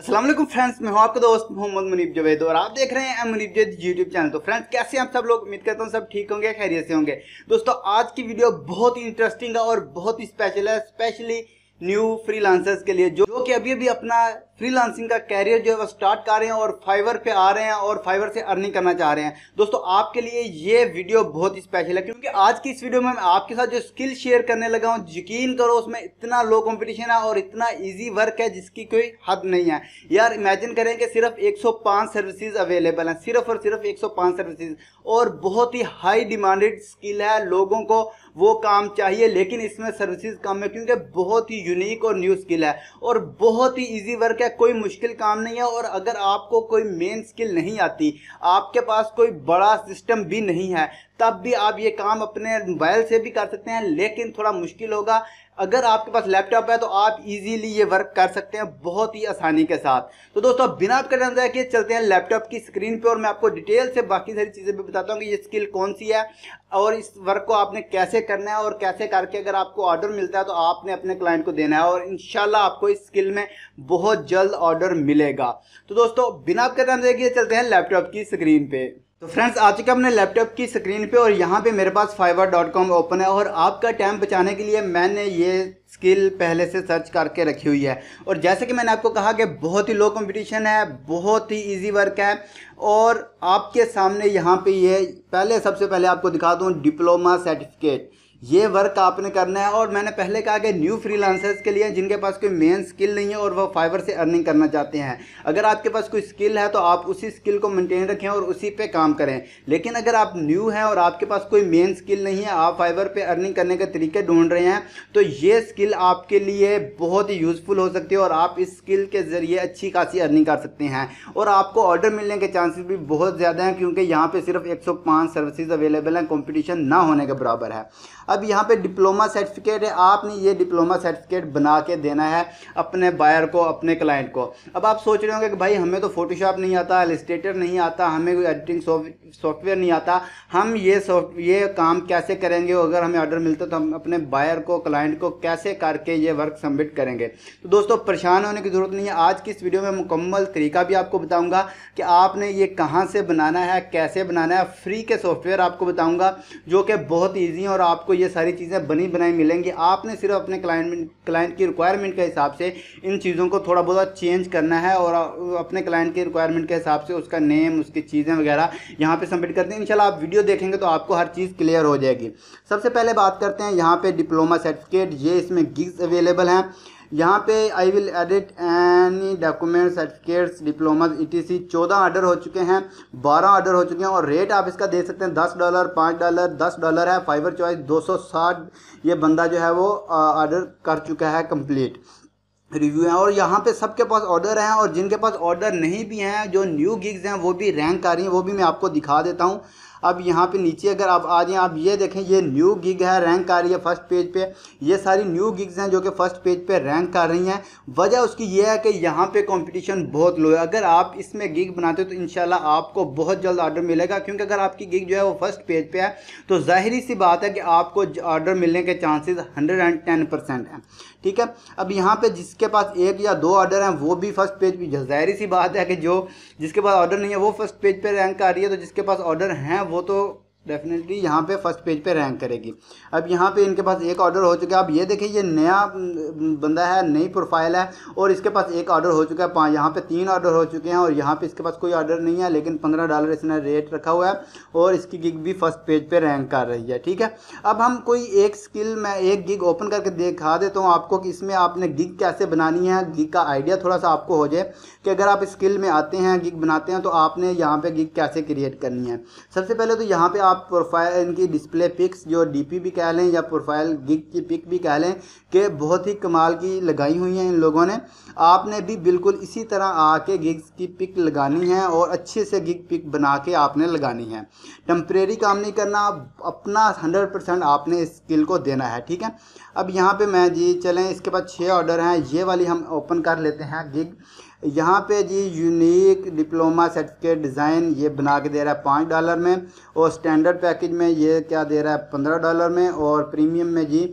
Aslam friends मैं हूं आपका दोस्त मोहम्मद मुनीब जवेद और आप देख रहे हैं मुनीब जवेद यूट्यूब चैनल तो फ्रेंड्स कैसे हम सब लोग उम्मीद करता हूं सब ठीक होंगे खैरियत से होंगे दोस्तों आज की वीडियो बहुत ही इंटरेस्टिंग है और बहुत ही स्पेशल है स्पेशली न्यू फ्रीलांसर्स के लिए जो, जो कि अभी अभी अपना फ्रीलांसिंग का कैरियर जो है वो स्टार्ट कर रहे हैं और फाइवर पे आ रहे हैं और फाइवर से अर्निंग करना चाह रहे हैं दोस्तों आपके लिए ये वीडियो बहुत ही स्पेशल है क्योंकि आज की इस वीडियो में मैं आपके साथ जो स्किल शेयर करने लगा हूँ यकीन करो उसमें इतना लो कॉम्पिटिशन है और इतना ईजी वर्क है जिसकी कोई हद नहीं है यार इमेजिन करें कि सिर्फ एक सर्विसेज अवेलेबल हैं सिर्फ और सिर्फ एक सर्विसेज और बहुत ही हाई डिमांडेड स्किल है लोगों को वो काम चाहिए लेकिन इसमें सर्विसेज कम है क्योंकि बहुत ही यूनिक और न्यू स्किल है और बहुत ही ईजी वर्क है कोई मुश्किल काम नहीं है और अगर आपको कोई मेन स्किल नहीं आती आपके पास कोई बड़ा सिस्टम भी नहीं है तब भी आप ये काम अपने मोबाइल से भी कर सकते हैं लेकिन थोड़ा मुश्किल होगा अगर आपके पास लैपटॉप है तो आप इजीली ये वर्क कर सकते हैं बहुत ही आसानी के साथ तो दोस्तों बिना आपका टाइम जाए कि चलते हैं लैपटॉप की स्क्रीन पे और मैं आपको डिटेल से बाकी सारी चीज़ें भी बताता हूँ कि ये स्किल कौन सी है और इस वर्क को आपने कैसे करना है और कैसे करके अगर आपको ऑर्डर मिलता है तो आपने अपने क्लाइंट को देना है और इन आपको इस स्किल में बहुत जल्द ऑर्डर मिलेगा तो दोस्तों बिना आपका टाइम जाए चलते हैं लैपटॉप की स्क्रीन पर तो फ्रेंड्स आ चुके अपने लैपटॉप की स्क्रीन पे और यहाँ पे मेरे पास फाइवर डॉट कॉम ओपन है और आपका टाइम बचाने के लिए मैंने ये स्किल पहले से सर्च करके रखी हुई है और जैसे कि मैंने आपको कहा कि बहुत ही लो कंपटीशन है बहुत ही इजी वर्क है और आपके सामने यहाँ पे ये पहले सबसे पहले आपको दिखा दूँ डिप्लोमा सर्टिफिकेट ये वर्क आपने करना है और मैंने पहले कहा कि न्यू फ्रीलांसर्स के लिए जिनके पास कोई मेन स्किल नहीं है और वह फाइबर से अर्निंग करना चाहते हैं अगर आपके पास कोई स्किल है तो आप उसी स्किल को मेंटेन रखें और उसी पे काम करें लेकिन अगर आप न्यू हैं और आपके पास कोई मेन स्किल नहीं है आप फाइबर पे अर्निंग करने के तरीके ढूंढ रहे हैं तो ये स्किल आपके लिए बहुत ही यूज़फुल हो सकती है और आप इस स्किल के ज़रिए अच्छी खासी अर्निंग कर सकते हैं और आपको ऑर्डर मिलने के चांसेस भी बहुत ज़्यादा हैं क्योंकि यहाँ पर सिर्फ एक सर्विसेज अवेलेबल हैं कॉम्पिटिशन ना होने के बराबर है अब यहाँ पे डिप्लोमा सर्टिफिकेट है आपने ये डिप्लोमा सर्टिफिकेट बना के देना है अपने बायर को अपने क्लाइंट को अब आप सोच रहे होंगे कि भाई हमें तो फोटोशॉप नहीं आता एलिस्टेटर नहीं आता हमें कोई एडिटिंग सॉफ्टवेयर नहीं आता हम ये ये काम कैसे करेंगे अगर हमें ऑर्डर मिलता तो हम अपने बायर को क्लाइंट को कैसे करके ये वर्क सबमिट करेंगे तो दोस्तों परेशान होने की ज़रूरत नहीं है आज की इस वीडियो में मुकम्मल तरीका भी आपको बताऊँगा कि आपने ये कहाँ से बनाना है कैसे बनाना है फ्री के सॉफ्टवेयर आपको बताऊँगा जो कि बहुत ईजी है और आपको ये सारी चीज़ें बनी बनाई मिलेंगी आपने सिर्फ अपने क्लाइंट क्लाइंट की रिक्वायरमेंट के हिसाब से इन चीज़ों को थोड़ा बहुत चेंज करना है और अपने क्लाइंट की रिक्वायरमेंट के हिसाब से उसका नेम उसकी चीज़ें वगैरह यहाँ पर सबमिट करते हैं इंशाल्लाह आप वीडियो देखेंगे तो आपको हर चीज़ क्लियर हो जाएगी सबसे पहले बात करते हैं यहाँ पर डिप्लोमा सर्टिफिकेट ये इसमें गिग्स अवेलेबल हैं यहाँ पे I will edit any document certificates diplomas ETC चौदह ऑर्डर हो चुके हैं बारह ऑर्डर हो चुके हैं और रेट आप इसका देख सकते हैं दस डॉलर पाँच डॉलर दस डॉलर है फाइबर चॉइस दो सौ साठ ये बंदा जो है वो ऑर्डर कर चुका है कंप्लीट रिव्यू है और यहाँ पे सबके पास ऑर्डर हैं और जिनके पास ऑर्डर नहीं भी हैं जो न्यू गिग्स हैं वो भी रैंक आ रही हैं वो भी मैं आपको दिखा देता हूँ अब यहाँ पे नीचे अगर आप आ जाए आप ये देखें ये न्यू गिग है रैंक आ रही है फर्स्ट पेज पे ये सारी न्यू गिग्स हैं जो कि फर्स्ट पेज पे रैंक कर रही हैं वजह उसकी ये है कि यहाँ पे कंपटीशन बहुत लो है अगर आप इसमें गिग बनाते हो तो इन आपको बहुत जल्द ऑर्डर मिलेगा क्योंकि अगर आपकी गिग जो है वो फर्स्ट पेज पे है तो जाहिर सी बात है कि आपको ऑर्डर मिलने के chances hundred and ten percent हैं ठीक है अब यहाँ पर जिसके पास एक या दो ऑर्डर हैं वो भी फर्स्ट पेज पर जाहिर सी बात है कि जो जिसके पास ऑर्डर नहीं है वो फर्स्ट पेज पर रैंक कर रही है तो जिसके पास ऑर्डर हैं वो तो डेफिनेटली यहाँ पे फर्स्ट पेज पे रैंक करेगी अब यहाँ पे इनके पास एक ऑर्डर हो चुका है अब ये देखिए ये नया बंदा है नई प्रोफाइल है और इसके पास एक ऑर्डर हो चुका है पाँच यहाँ पे तीन ऑर्डर हो चुके हैं और यहाँ पे इसके पास कोई ऑर्डर नहीं है लेकिन पंद्रह डॉलर इसने रेट रखा हुआ है और इसकी गिग भी फर्स्ट पेज पर पे रैंक कर रही है ठीक है अब हम कोई एक स्किल मैं एक गिग ओपन करके दिखा देता हूँ आपको कि इसमें आपने गिग कैसे बनानी है गिग का आइडिया थोड़ा सा आपको हो जाए कि अगर आप स्किल में आते हैं गिग बनाते हैं तो आपने यहाँ पर गिग कैसे क्रिएट करनी है सबसे पहले तो यहाँ पर आप प्रोफाइल इनकी डिस्प्ले पिक्स जो डीपी भी कह लें या प्रोफाइल गिग की पिक भी कह लें कि बहुत ही कमाल की लगाई हुई हैं इन लोगों ने आपने भी बिल्कुल इसी तरह आके गिग्स की पिक लगानी है और अच्छे से गिग पिक बना के आपने लगानी है टम्प्रेरी काम नहीं करना अपना हंड्रेड परसेंट आपने इस स्किल को देना है ठीक है अब यहाँ पर मैं जी चलें इसके बाद छः ऑर्डर हैं ये वाली हम ओपन कर लेते हैं गिग यहाँ पे जी यूनिक डिप्लोमा सर्टिफिकेट डिज़ाइन ये बना के दे रहा है पाँच डॉलर में और स्टैंडर्ड पैकेज में ये क्या दे रहा है पंद्रह डॉलर में और प्रीमियम में जी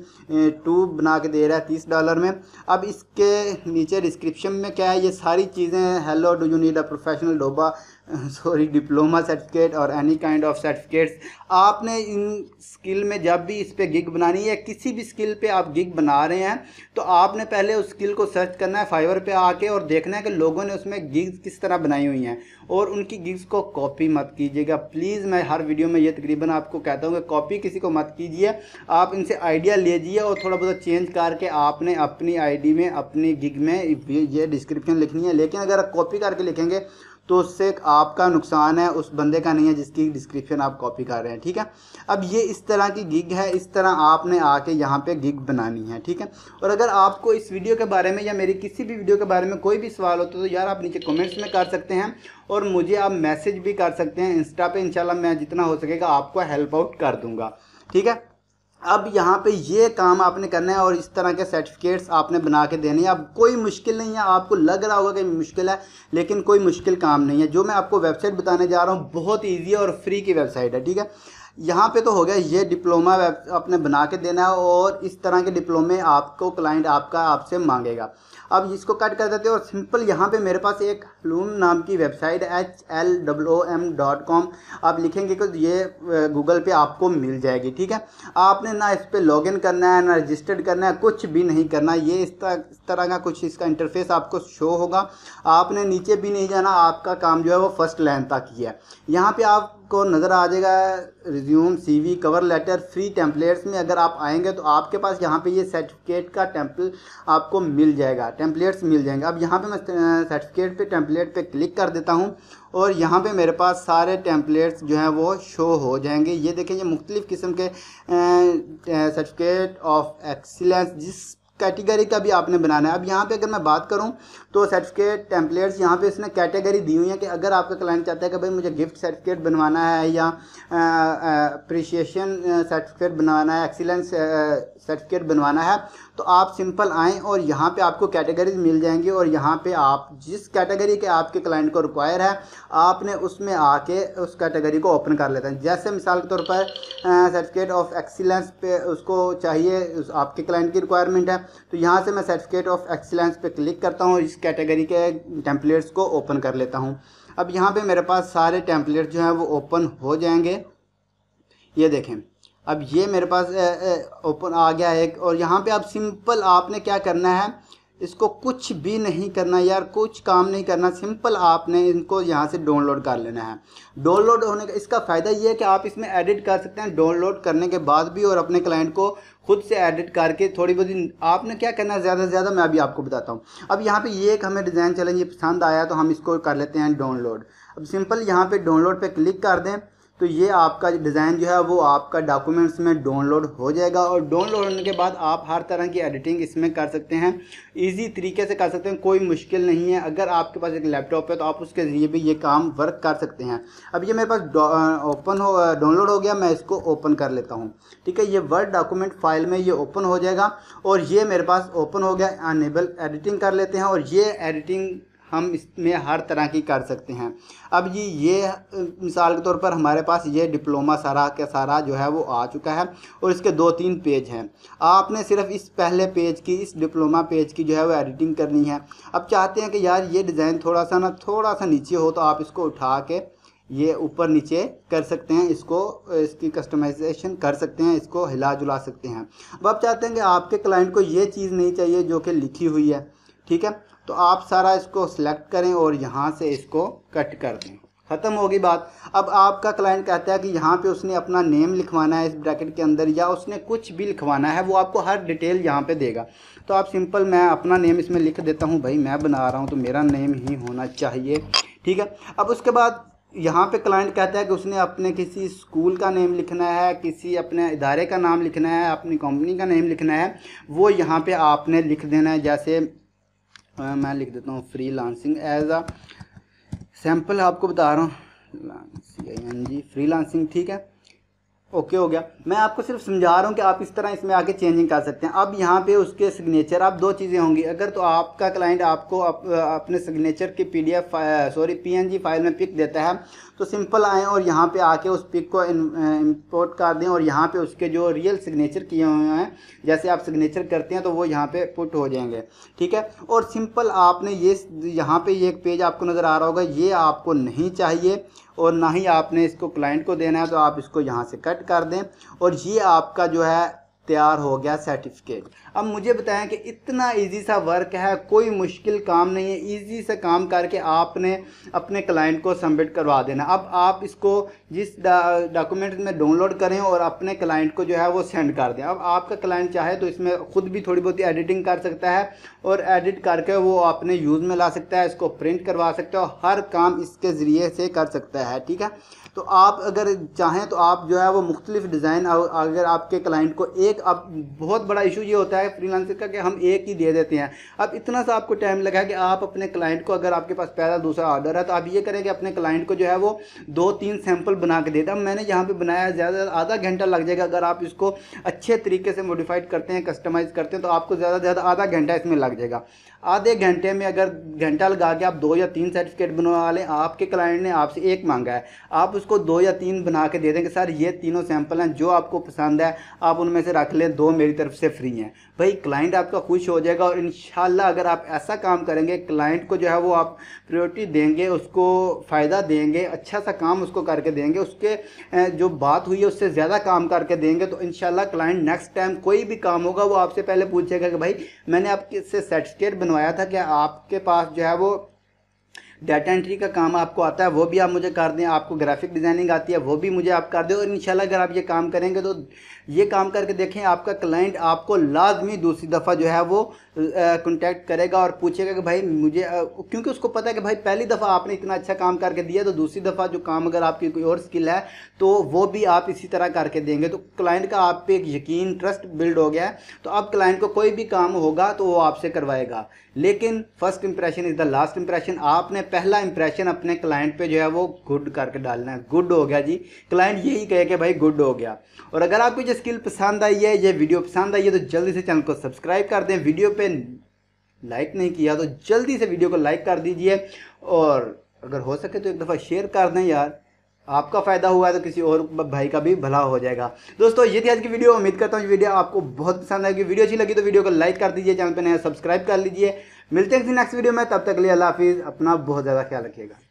टू बना के दे रहा है तीस डॉलर में अब इसके नीचे डिस्क्रिप्शन में क्या है ये सारी चीज़ें hello do you need a professional डोबा सॉरी डिप्लोमा सर्टिफिकेट और एनी काइंड ऑफ सर्टिफिकेट्स आपने इन स्किल में जब भी इस पर गिग बनानी है किसी भी स्किल पे आप गिग बना रहे हैं तो आपने पहले उस स्किल को सर्च करना है फाइवर पे आके और देखना है कि लोगों ने उसमें गिग्स किस तरह बनाई हुई हैं और उनकी गिग्स को कॉपी मत कीजिएगा प्लीज़ मैं हर वीडियो में ये तकरीबन आपको कहता हूँ कि कॉपी किसी को मत कीजिए आप इनसे आइडिया लीजिए और थोड़ा बहुत चेंज करके आपने अपनी आई में अपनी गिग में ये डिस्क्रिप्शन लिखनी है लेकिन अगर आप कॉपी करके लिखेंगे तो उससे आपका नुकसान है उस बंदे का नहीं है जिसकी डिस्क्रिप्शन आप कॉपी कर रहे हैं ठीक है अब ये इस तरह की गिग है इस तरह आपने आके यहाँ पे गिग बनानी है ठीक है और अगर आपको इस वीडियो के बारे में या मेरी किसी भी वीडियो के बारे में कोई भी सवाल होता है तो यार आप नीचे कमेंट्स में कर सकते हैं और मुझे आप मैसेज भी कर सकते हैं इंस्टा पर इंशाल्लाह मैं जितना हो सकेगा आपको हेल्प आउट कर दूँगा ठीक है अब यहाँ पे ये काम आपने करना है और इस तरह के सर्टिफिकेट्स आपने बना के देने हैं अब कोई मुश्किल नहीं है आपको लग रहा होगा कि मुश्किल है लेकिन कोई मुश्किल काम नहीं है जो मैं आपको वेबसाइट बताने जा रहा हूँ बहुत ईजी और फ्री की वेबसाइट है ठीक है यहाँ पे तो हो गया ये डिप्लोमा आपने बना के देना है और इस तरह के डिप्लोमे आपको क्लाइंट आपका आपसे मांगेगा अब इसको कट कर देते हैं और सिंपल यहाँ पे मेरे पास एक लूम नाम की website H L W M dot com आप लिखेंगे कि ये गूगल पे आपको मिल जाएगी ठीक है आपने ना इस पर लॉग इन करना है ना रजिस्टर्ड करना है कुछ भी नहीं करना ये इस तरह का कुछ इसका इंटरफेस आपको शो होगा आपने नीचे भी नहीं जाना आपका काम जो है वो फर्स्ट लाइन तक ही है यहाँ पर आप आपको नज़र आ जाएगा resume CV cover letter free templates में अगर आप आएंगे तो आपके पास यहाँ पे ये सर्टिफिकेट का टेम्पल आपको मिल जाएगा टेम्पलेट्स मिल जाएंगे अब यहाँ पे मैं सर्टिफिकेट पे टेम्पलेट पे क्लिक कर देता हूँ और यहाँ पे मेरे पास सारे टेम्पलेट्स जो हैं वो शो हो जाएंगे ये देखें ये मुख्तलिफ़ किस्म के सर्टिफिकेट ऑफ एक्सीलेंस जिस कैटेगरी का भी आपने बनाना है अब यहाँ पे अगर मैं बात करूँ तो सर्टिफिकेट टेम्पलेट्स यहाँ पे इसने कैटेगरी दी हुई है कि अगर आपका क्लाइंट चाहता है कि भाई मुझे गिफ्ट सर्टिफिकेट बनवाना है या अप्रिशिएशन सर्टिफिकेट बनवाना है एक्सीलेंस सर्टिफिकेट बनवाना है तो आप सिंपल आएँ और यहाँ पे आपको कैटेगरीज मिल जाएंगी और यहाँ पे आप जिस कैटेगरी के आपके क्लाइंट को रिक्वायर है आपने उसमें आके उस कैटेगरी को ओपन कर लेते हैं जैसे मिसाल के तौर पर सर्टिफिकेट ऑफ एक्सीलेंस पे उसको चाहिए उस आपके क्लाइंट की रिक्वायरमेंट है तो यहाँ से मैं सर्टिफिकेट ऑफ एक्सीलेंस पे क्लिक करता हूँ इस कैटेगरी के टेम्पलेट्स को ओपन कर लेता हूँ अब यहाँ पर मेरे पास सारे टेम्पलेट जो हैं वो ओपन हो जाएंगे ये देखें अब ये मेरे पास ओपन आ गया है और यहाँ पे आप सिंपल आपने क्या करना है इसको कुछ भी नहीं करना यार कुछ काम नहीं करना सिंपल आपने इनको यहाँ से डाउनलोड कर लेना है डाउनलोड होने का इसका फ़ायदा ये है कि आप इसमें एडिट कर सकते हैं डाउनलोड करने के बाद भी और अपने क्लाइंट को खुद से एडिट करके थोड़ी बहुत आपने क्या करना है ज़्यादा से ज़्यादा मैं अभी आपको बताता हूँ अब यहाँ पर ये एक हमें डिज़ाइन चैलेंज पसंद आया तो हम इसको कर लेते हैं डाउनलोड अब सिंपल यहाँ पर डाउनलोड पर क्लिक कर दें तो ये आपका डिज़ाइन जो है वो आपका डॉक्यूमेंट्स में डाउनलोड हो जाएगा और डाउनलोड होने के बाद आप हर तरह की एडिटिंग इसमें कर सकते हैं इजी तरीके से कर सकते हैं कोई मुश्किल नहीं है अगर आपके पास एक लैपटॉप है तो आप उसके ज़रिए भी ये काम वर्क कर सकते हैं अब ये मेरे पास ओपन हो डाउनलोड हो गया मैं इसको ओपन कर लेता हूँ ठीक है ये वर्ड डॉक्यूमेंट फाइल में ये ओपन हो जाएगा और ये मेरे पास ओपन हो गया अनेबल एडिटिंग कर लेते हैं और ये एडिटिंग हम इसमें हर तरह की कर सकते हैं अब जी ये मिसाल के तौर पर हमारे पास ये डिप्लोमा सारा का सारा जो है वो आ चुका है और इसके दो तीन पेज हैं आपने सिर्फ इस पहले पेज की इस डिप्लोमा पेज की जो है वो एडिटिंग करनी है अब चाहते हैं कि यार ये डिज़ाइन थोड़ा सा ना थोड़ा सा नीचे हो तो आप इसको उठा के ये ऊपर नीचे कर सकते हैं इसको इसकी कस्टमाइजेशन कर सकते हैं इसको हिला जुला सकते हैं अब आप चाहते हैं कि आपके क्लाइंट को ये चीज़ नहीं चाहिए जो कि लिखी हुई है ठीक है तो आप सारा इसको सिलेक्ट करें और यहाँ से इसको कट कर दें ख़त्म होगी बात अब आपका क्लाइंट कहता है कि यहाँ पे उसने अपना नेम लिखवाना है इस ब्रैकेट के अंदर या उसने कुछ भी लिखवाना है वो आपको हर डिटेल यहाँ पे देगा तो आप सिंपल मैं अपना नेम इसमें लिख देता हूँ भाई मैं बना रहा हूँ तो मेरा नेम ही होना चाहिए ठीक है अब उसके बाद यहाँ पे क्लाइंट कहता है कि उसने अपने किसी स्कूल का नेम लिखना है किसी अपने इदारे का नाम लिखना है अपनी कंपनी का नेम लिखना है वो यहाँ पर आपने लिख देना है जैसे हाँ, मैं लिख देता हूँ freelancing as a sample आपको बता रहा हूँ C I N G freelancing ठीक है ओके हो गया मैं आपको सिर्फ समझा रहा हूँ कि आप इस तरह इसमें आके चेंजिंग कर सकते हैं अब यहाँ पे उसके सिग्नेचर आप दो चीज़ें होंगी अगर तो आपका क्लाइंट आपको आप, अपने सिग्नेचर की पीडीएफ सॉरी पीएनजी फाइल में पिक देता है तो सिंपल आएँ और यहाँ पे आके उस पिक को इंपोर्ट कर दें और यहाँ पे उसके जो रियल सिग्नेचर किए हुए हैं जैसे आप सिग्नेचर करते हैं तो वो यहाँ पे पुट हो जाएंगे ठीक है और सिंपल आपने ये यहाँ पे ये एक पेज आपको नज़र आ रहा होगा ये आपको नहीं चाहिए और ना ही आपने इसको क्लाइंट को देना है तो आप इसको यहाँ से कट कर दें और ये आपका जो है तैयार हो गया सर्टिफिकेट अब मुझे बताएं कि इतना इजी सा वर्क है कोई मुश्किल काम नहीं है इजी से काम करके आपने अपने क्लाइंट को सबमिट करवा देना अब आप इसको जिस डॉक्यूमेंट में डाउनलोड करें और अपने क्लाइंट को जो है वो सेंड कर दें अब आपका क्लाइंट चाहे तो इसमें ख़ुद भी थोड़ी बहुत एडिटिंग कर सकता है और एडिट करके वो अपने यूज़ में ला सकता है इसको प्रिंट करवा सकता है और हर काम इसके ज़रिए से कर सकता है ठीक है तो आप अगर चाहें तो आप जो है वो मुख्तलिफ डिज़ाइन अगर आपके क्लाइंट को एक अब बहुत बड़ा इशू ये होता है फ्रीलांसर का कि हम एक ही दे देते हैं अब इतना सा आपको टाइम लगा कि आप अपने क्लाइंट को अगर आपके पास पहला दूसरा ऑर्डर है तो आप ये करें कि अपने क्लाइंट को जो है वो दो तीन सैम्पल बना के देता मैंने यहाँ पर बनाया ज़्यादा आधा घंटा लग जाएगा अगर आप इसको अच्छे तरीके से मोडिफाइड करते हैं कस्टमाइज़ करते हैं तो आपको ज़्यादा से ज़्यादा आधा घंटा इसमें लग जाएगा आधे घंटे में अगर घंटा लगा के आप दो या तीन सर्टिफिकेट बनवा लें आपके क्लाइंट ने आपसे एक मांगा है आप उसको दो या तीन बना के दे देंगे सर ये तीनों सैंपल हैं जो आपको पसंद है आप उनमें से रख लें दो मेरी तरफ से फ्री हैं भाई क्लाइंट आपका खुश हो जाएगा और इन अगर आप ऐसा काम करेंगे क्लाइंट को जो है वो आप प्रियोरिटी देंगे उसको फ़ायदा देंगे अच्छा सा काम उसको करके देंगे उसके जो बात हुई है उससे ज़्यादा काम करके देंगे तो इन क्लाइंट नेक्स्ट टाइम कोई भी काम होगा वो आपसे पहले पूछेगा कि भाई मैंने आपके से सर्टिफिकेट बनवाया था कि आपके पास जो है वो डाटा एंट्री का काम आपको आता है वो भी आप मुझे कर दें आपको ग्राफिक डिज़ाइनिंग आती है वो भी मुझे आप कर दें और इंशाल्लाह अगर आप ये काम करेंगे तो ये काम करके देखें आपका क्लाइंट आपको लाजमी दूसरी दफ़ा जो है वो कॉन्टैक्ट करेगा और पूछेगा कि भाई मुझे क्योंकि उसको पता है कि भाई पहली दफ़ा आपने इतना अच्छा काम करके दिया तो दूसरी दफ़ा जो काम अगर आपकी कोई और स्किल है तो वो भी आप इसी तरह करके देंगे तो क्लाइंट का आप पे एक यकीन ट्रस्ट बिल्ड हो गया है तो अब क्लाइंट को कोई भी काम होगा तो वो आपसे करवाएगा लेकिन first impression is the last impression आपने पहला इंप्रेशन अपने क्लाइंट पे जो है वो गुड करके डालना है गुड हो गया जी क्लाइंट यही कहे कि भाई गुड हो गया और अगर आपको ये स्किल पसंद आई है ये वीडियो पसंद आई है तो जल्दी से चैनल को सब्सक्राइब कर दें वीडियो पे पे लाइक नहीं किया तो जल्दी से वीडियो को लाइक कर दीजिए और अगर हो सके तो एक दफ़ा शेयर कर दें यार आपका फ़ायदा हुआ है तो किसी और भाई का भी भला हो जाएगा दोस्तों ये थी आज की वीडियो उम्मीद करता हूँ ये वीडियो आपको बहुत पसंद आएगी वीडियो अच्छी लगी तो वीडियो को लाइक कर दीजिए चैनल पर नया सब्सक्राइब कर लीजिए मिलते हैं किसी नेक्स्ट वीडियो में तब तक लिए अल्लाह हाफिज़ अपना बहुत ज़्यादा ख्याल रखिएगा